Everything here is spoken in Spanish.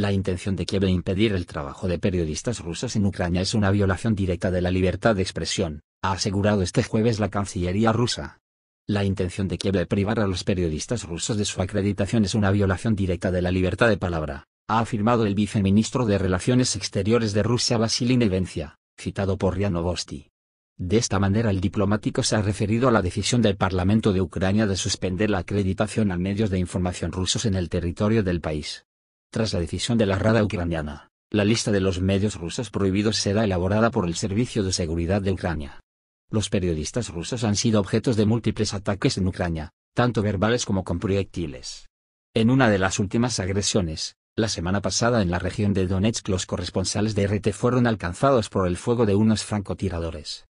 La intención de Kiev de impedir el trabajo de periodistas rusos en Ucrania es una violación directa de la libertad de expresión, ha asegurado este jueves la Cancillería rusa. La intención de Kiev de privar a los periodistas rusos de su acreditación es una violación directa de la libertad de palabra, ha afirmado el viceministro de Relaciones Exteriores de Rusia Vasily Nevencia, citado por Ria De esta manera el diplomático se ha referido a la decisión del Parlamento de Ucrania de suspender la acreditación a medios de información rusos en el territorio del país. Tras la decisión de la Rada ucraniana, la lista de los medios rusos prohibidos será elaborada por el Servicio de Seguridad de Ucrania. Los periodistas rusos han sido objetos de múltiples ataques en Ucrania, tanto verbales como con proyectiles. En una de las últimas agresiones, la semana pasada en la región de Donetsk los corresponsales de RT fueron alcanzados por el fuego de unos francotiradores,